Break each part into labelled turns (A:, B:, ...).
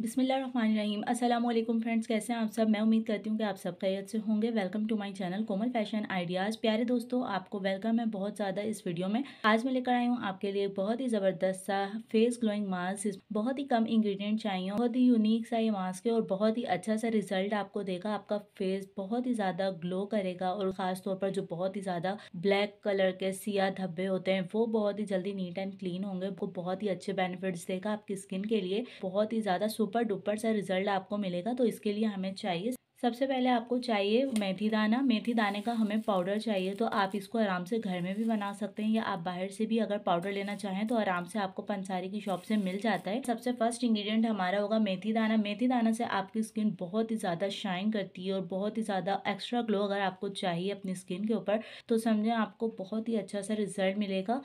A: बिसमीम असलम फ्रेंड्स कैसे हैं आप सब मैं उम्मीद करती हूँ कि आप सब खैरियत से होंगे welcome to my channel Komal fashion ideas प्यारे दोस्तों आपको वेलकम है बहुत ज़्यादा इस वीडियो में आज मैं लेकर आई हूँ आपके लिए बहुत ही ज़बरदस्त सा फेस ग्लोइंग मास्क बहुत ही कम इंग्रीडियंट चाहिए बहुत ही यूनिक सा ये मास्क है और बहुत ही अच्छा सा रिजल्ट आपको देगा आपका फेस बहुत ही ज़्यादा ग्लो करेगा और ख़ासतौर पर जो बहुत ही ज़्यादा ब्लैक कलर के सिया धब्बे होते हैं वो बहुत ही जल्दी नीट एंड क्लीन होंगे बहुत ही अच्छे बेनिफिट्स देगा आपकी स्किन के लिए बहुत ही ज़्यादा सुपर डुपर सा रिजल्ट आपको मिलेगा तो इसके लिए हमें चाहिए सबसे पहले आपको चाहिए मेथी दाना मेथी दाने का हमें पाउडर चाहिए तो आप इसको आराम से घर में भी बना सकते हैं या आप बाहर से भी अगर पाउडर लेना चाहें तो आराम से आपको पंसारी की शॉप से मिल जाता है सबसे फर्स्ट इंग्रेडिएंट हमारा होगा मेथी दाना मेथी दाना से आपकी स्किन बहुत ही ज़्यादा शाइन करती है और बहुत ही ज़्यादा एक्स्ट्रा ग्लो अगर आपको चाहिए अपनी स्किन के ऊपर तो समझें आपको बहुत ही अच्छा सा रिजल्ट मिलेगा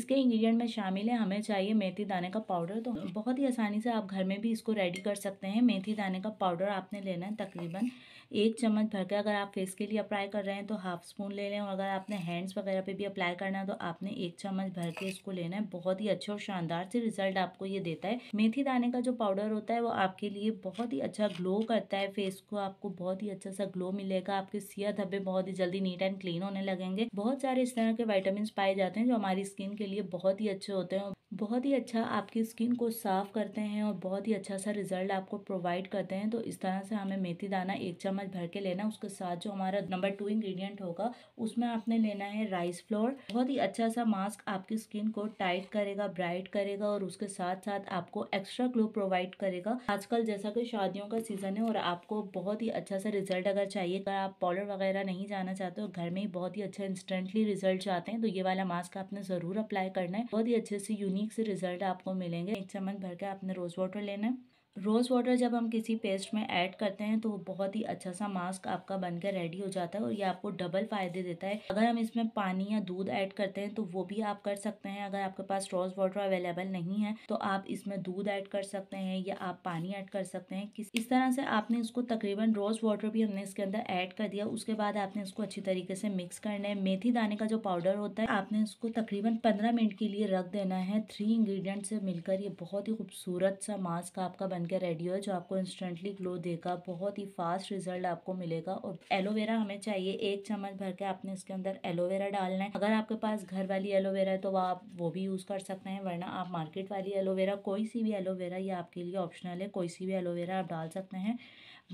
A: इसके इंग्रीडियंट में शामिल है हमें चाहिए मेथी दाने का पाउडर तो बहुत ही आसानी से आप घर में भी इसको रेडी कर सकते हैं मेथी दाने का पाउडर आपने लेना है तकरीबन एक चम्मच भर के अगर आप फेस के लिए अप्लाई कर रहे हैं तो हाफ स्पून ले लें और अगर आपने हैंड्स वगैरह पे भी अप्लाई करना है तो आपने एक चम्मच भर के इसको लेना है बहुत ही अच्छे और शानदार से रिजल्ट आपको ये देता है मेथी दाने का जो पाउडर होता है वो आपके लिए बहुत ही अच्छा ग्लो करता है फेस को आपको बहुत ही अच्छा सा ग्लो मिलेगा आपके सिया धब्बे बहुत ही जल्दी नीट एंड क्लीन होने लगेंगे बहुत सारे इस तरह के वाइटामिन पाए जाते हैं जो हमारी स्किन के लिए बहुत ही अच्छे होते हैं बहुत ही अच्छा आपकी स्किन को साफ़ करते हैं और बहुत ही अच्छा सा रिज़ल्ट आपको प्रोवाइड करते हैं तो इस तरह से हमें मेथी दाना एक चम्मच भर के लेना उसके साथ जो हमारा नंबर टू इंग्रेडिएंट होगा उसमें आपने लेना है राइस फ्लोर बहुत ही अच्छा सा मास्क आपकी स्किन को टाइट करेगा ब्राइट करेगा और उसके साथ साथ आपको एक्स्ट्रा ग्लो प्रोवाइड करेगा आजकल जैसा कि शादियों का सीज़न है और आपको बहुत ही अच्छा सा रिजल्ट अगर चाहिए अगर आप पॉलर वगैरह नहीं जाना चाहते और घर में ही बहुत ही अच्छा इंस्टेंटली रिजल्ट चाहते हैं तो ये वाला मास्क आपने ज़रूर अप्लाई करना है बहुत ही अच्छे से यूनिक यूनिक से रिजल्ट आपको मिलेंगे एक चम्मच भर के आपने रोज़ वाटर लेना है रोज़ वाटर जब हम किसी पेस्ट में ऐड करते हैं तो बहुत ही अच्छा सा मास्क आपका बनकर रेडी हो जाता है और ये आपको डबल फ़ायदे देता है अगर हम इसमें पानी या दूध ऐड करते हैं तो वो भी आप कर सकते हैं अगर आपके पास रोज़ वाटर अवेलेबल नहीं है तो आप इसमें दूध ऐड कर सकते हैं या आप पानी ऐड कर सकते हैं किस इस तरह से आपने इसको तकरीबन रोज़ वाटर भी हमने इसके अंदर ऐड कर दिया उसके बाद आपने इसको अच्छी तरीके से मिक्स करना है मेथी दाने का जो पाउडर होता है आपने इसको तकरीबन पंद्रह मिनट के लिए रख देना है थ्री इंग्रीडियंट से मिलकर ये बहुत ही खूबसूरत सा मास्क आपका बन बनकर रेडी हो जो आपको इंस्टेंटली ग्लो देगा बहुत ही फास्ट रिजल्ट आपको मिलेगा और एलोवेरा हमें चाहिए एक चम्मच भर के आपने इसके अंदर एलोवेरा डालना है अगर आपके पास घर वाली एलोवेरा है तो आप वो भी यूज़ कर सकते हैं वरना आप मार्केट वाली एलोवेरा कोई सी भी एलोवेरा ये आपके लिए ऑप्शनल है कोई सी भी एलोवेरा आप डाल सकते हैं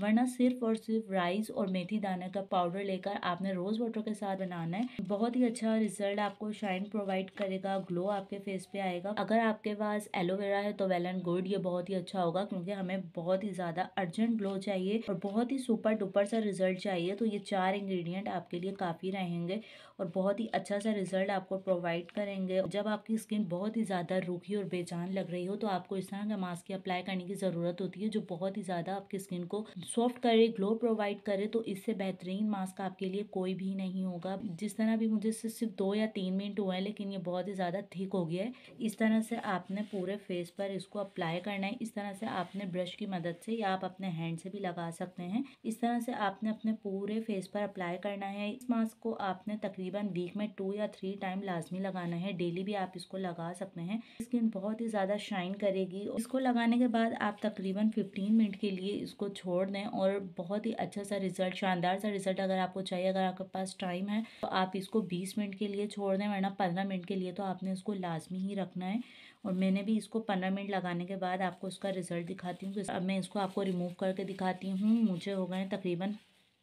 A: वरना सिर्फ और सिर्फ राइस और मेथी दाना का पाउडर लेकर आपने रोज़ वाटर के साथ बनाना है बहुत ही अच्छा रिजल्ट आपको शाइन प्रोवाइड करेगा ग्लो आपके फेस पे आएगा अगर आपके पास एलोवेरा है तो वेल एंड गुड ये बहुत ही अच्छा होगा क्योंकि हमें बहुत ही ज़्यादा अर्जेंट ग्लो चाहिए और बहुत ही सुपर डुपर सा रिजल्ट चाहिए तो ये चार इंग्रीडियंट आपके लिए काफ़ी रहेंगे और बहुत ही अच्छा सा रिजल्ट आपको प्रोवाइड करेंगे जब आपकी स्किन बहुत ही ज़्यादा रूखी और बेचान लग रही हो तो आपको इस तरह का मास्क अप्लाई करने की ज़रूरत होती है जो बहुत ही ज़्यादा आपकी स्किन को सॉफ्ट करे ग्लो प्रोवाइड करे तो इससे बेहतरीन मास्क आपके लिए कोई भी नहीं होगा जिस तरह भी मुझे इससे सिर्फ दो या तीन मिनट हुआ है लेकिन ये बहुत ही ज़्यादा थिक हो गया है इस तरह से आपने पूरे फेस पर इसको अप्लाई करना है इस तरह से आपने ब्रश की मदद से या आप अपने हैंड से भी लगा सकते हैं इस तरह से आपने अपने पूरे फेस पर अप्लाई करना है इस मास्क को आपने तकरीबन वीक में टू या थ्री टाइम लाजमी लगाना है डेली भी आप इसको लगा सकते हैं स्किन बहुत ही ज़्यादा शाइन करेगी इसको लगाने के बाद आप तकरीबन फिफ्टीन मिनट के लिए इसको छोड़ हैं और बहुत ही अच्छा सा रिजल्ट शानदार सा रिजल्ट अगर आपको चाहिए अगर आपके पास टाइम है तो आप इसको बीस मिनट के लिए छोड़ दें वरना पंद्रह मिनट के लिए तो आपने इसको लाजमी ही रखना है और मैंने भी इसको पंद्रह मिनट लगाने के बाद आपको इसका रिज़ल्ट दिखाती हूँ तो अब मैं इसको आपको रिमूव करके दिखाती हूँ मुझे हो गए तकरीबन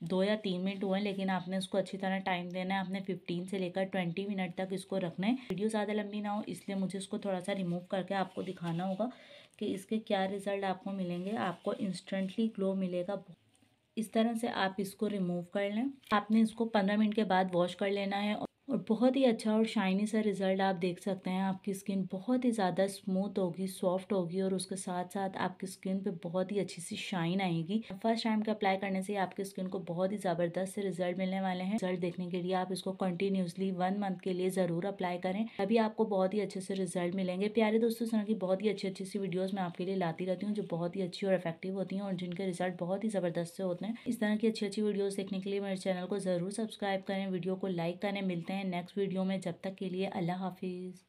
A: दो या तीन मिनट हुए लेकिन आपने उसको अच्छी तरह टाइम देना है आपने फिफ्टीन से लेकर ट्वेंटी मिनट तक इसको रखना है वीडियो ज़्यादा लंबी ना हो इसलिए मुझे इसको थोड़ा सा रिमूव करके आपको दिखाना होगा कि इसके क्या रिज़ल्ट आपको मिलेंगे आपको इंस्टेंटली ग्लो मिलेगा इस तरह से आप इसको रिमूव कर लें आपने इसको पंद्रह मिनट के बाद वॉश कर लेना है और बहुत ही अच्छा और शाइनी सा रिज़ल्ट आप देख सकते हैं आपकी स्किन बहुत ही ज़्यादा स्मूथ होगी सॉफ्ट होगी और उसके साथ साथ आपकी स्किन पे बहुत ही अच्छी सी शाइन आएगी फर्स्ट टाइम का अप्लाई करने से आपकी स्किन को बहुत ही ज़बरदस्त से रिजल्ट मिलने वाले हैं रिजल्ट देखने के लिए आप इसको कंटिन्यूसली वन मंथ के लिए ज़रूर अप्लाई करें तभी आपको बहुत ही अच्छे से रिजल्ट मिलेंगे प्यारे दोस्तों इस की बहुत ही अच्छी अच्छी सी वीडियोज़ मैं आपके लिए लाती रहती हूँ जो बहुत ही अच्छी और इफेक्टिव होती हैं और जिनके रिजल्ट बहुत ही ज़बरदस्त से होते हैं इस तरह की अच्छी अच्छी वीडियोज़ देखने के लिए मेरे चैनल को ज़रूर सब्सक्राइब करें वीडियो को लाइक करें मिलते हैं हैं नेक्स्ट वीडियो में जब तक के लिए अल्लाह हाफिज़